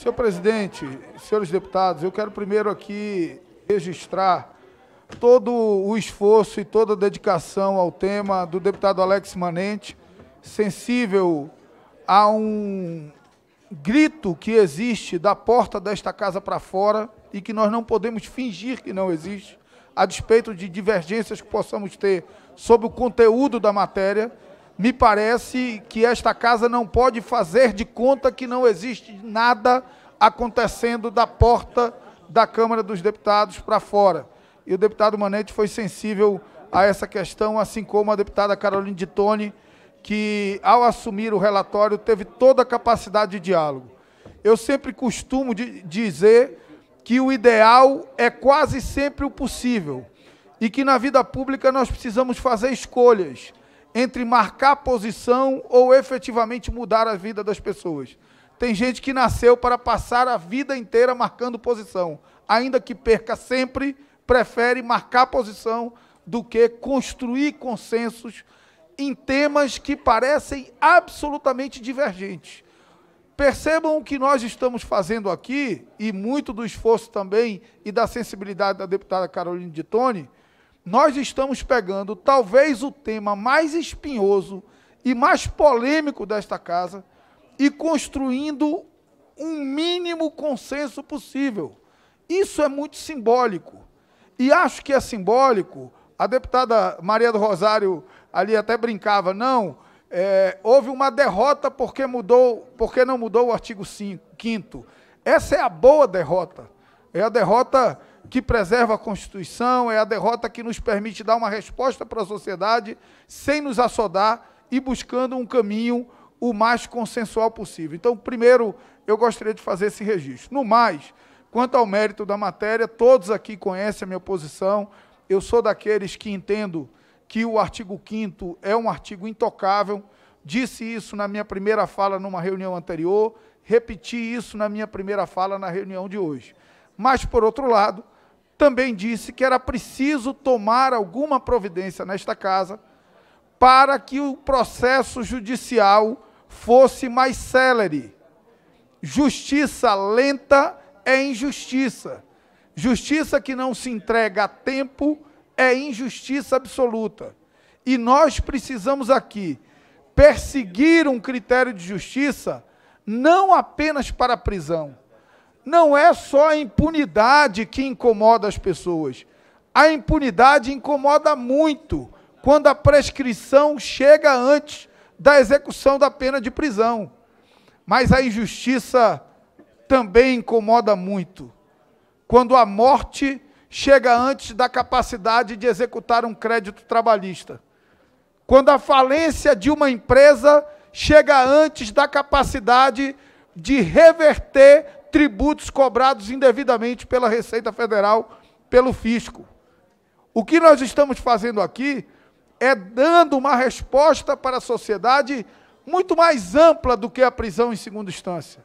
Senhor presidente, senhores deputados, eu quero primeiro aqui registrar todo o esforço e toda a dedicação ao tema do deputado Alex Manente, sensível a um grito que existe da porta desta casa para fora e que nós não podemos fingir que não existe, a despeito de divergências que possamos ter sobre o conteúdo da matéria me parece que esta casa não pode fazer de conta que não existe nada acontecendo da porta da Câmara dos Deputados para fora. E o deputado Manete foi sensível a essa questão, assim como a deputada Carolina de Tone, que, ao assumir o relatório, teve toda a capacidade de diálogo. Eu sempre costumo dizer que o ideal é quase sempre o possível e que na vida pública nós precisamos fazer escolhas entre marcar posição ou efetivamente mudar a vida das pessoas. Tem gente que nasceu para passar a vida inteira marcando posição. Ainda que perca sempre, prefere marcar posição do que construir consensos em temas que parecem absolutamente divergentes. Percebam o que nós estamos fazendo aqui, e muito do esforço também e da sensibilidade da deputada Carolina de Tone, nós estamos pegando talvez o tema mais espinhoso e mais polêmico desta casa e construindo um mínimo consenso possível. Isso é muito simbólico. E acho que é simbólico. A deputada Maria do Rosário ali até brincava, não, é, houve uma derrota porque mudou, porque não mudou o artigo 5 Essa é a boa derrota é a derrota que preserva a Constituição, é a derrota que nos permite dar uma resposta para a sociedade sem nos assodar e buscando um caminho o mais consensual possível. Então, primeiro, eu gostaria de fazer esse registro. No mais, quanto ao mérito da matéria, todos aqui conhecem a minha posição. Eu sou daqueles que entendo que o artigo 5 é um artigo intocável. Disse isso na minha primeira fala numa reunião anterior, repeti isso na minha primeira fala na reunião de hoje mas, por outro lado, também disse que era preciso tomar alguma providência nesta casa para que o processo judicial fosse mais célere. Justiça lenta é injustiça. Justiça que não se entrega a tempo é injustiça absoluta. E nós precisamos aqui perseguir um critério de justiça não apenas para a prisão, não é só a impunidade que incomoda as pessoas. A impunidade incomoda muito quando a prescrição chega antes da execução da pena de prisão. Mas a injustiça também incomoda muito quando a morte chega antes da capacidade de executar um crédito trabalhista. Quando a falência de uma empresa chega antes da capacidade de reverter tributos cobrados indevidamente pela Receita Federal, pelo fisco. O que nós estamos fazendo aqui é dando uma resposta para a sociedade muito mais ampla do que a prisão em segunda instância.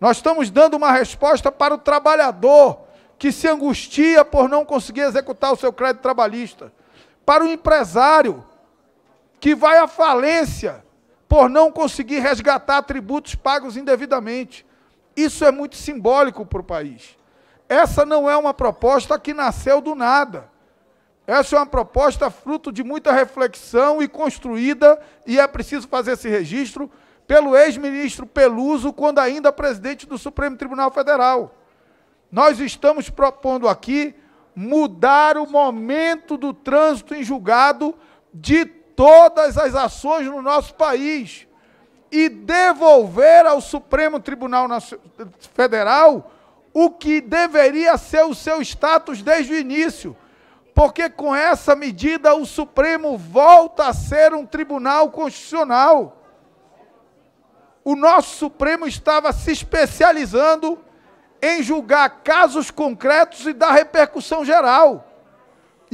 Nós estamos dando uma resposta para o trabalhador que se angustia por não conseguir executar o seu crédito trabalhista, para o empresário que vai à falência por não conseguir resgatar tributos pagos indevidamente, isso é muito simbólico para o país. Essa não é uma proposta que nasceu do nada. Essa é uma proposta fruto de muita reflexão e construída, e é preciso fazer esse registro, pelo ex-ministro Peluso, quando ainda presidente do Supremo Tribunal Federal. Nós estamos propondo aqui mudar o momento do trânsito em julgado de todas as ações no nosso país e devolver ao Supremo Tribunal Federal o que deveria ser o seu status desde o início, porque com essa medida o Supremo volta a ser um tribunal constitucional. O nosso Supremo estava se especializando em julgar casos concretos e dar repercussão geral.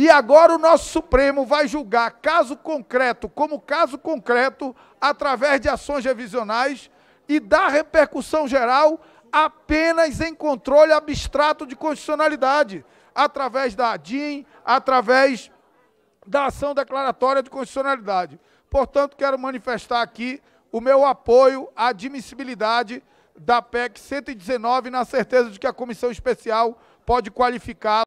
E agora o nosso Supremo vai julgar caso concreto como caso concreto, através de ações revisionais e dar repercussão geral apenas em controle abstrato de constitucionalidade, através da ADIM, através da ação declaratória de constitucionalidade. Portanto, quero manifestar aqui o meu apoio à admissibilidade da PEC 119, na certeza de que a comissão especial pode qualificar.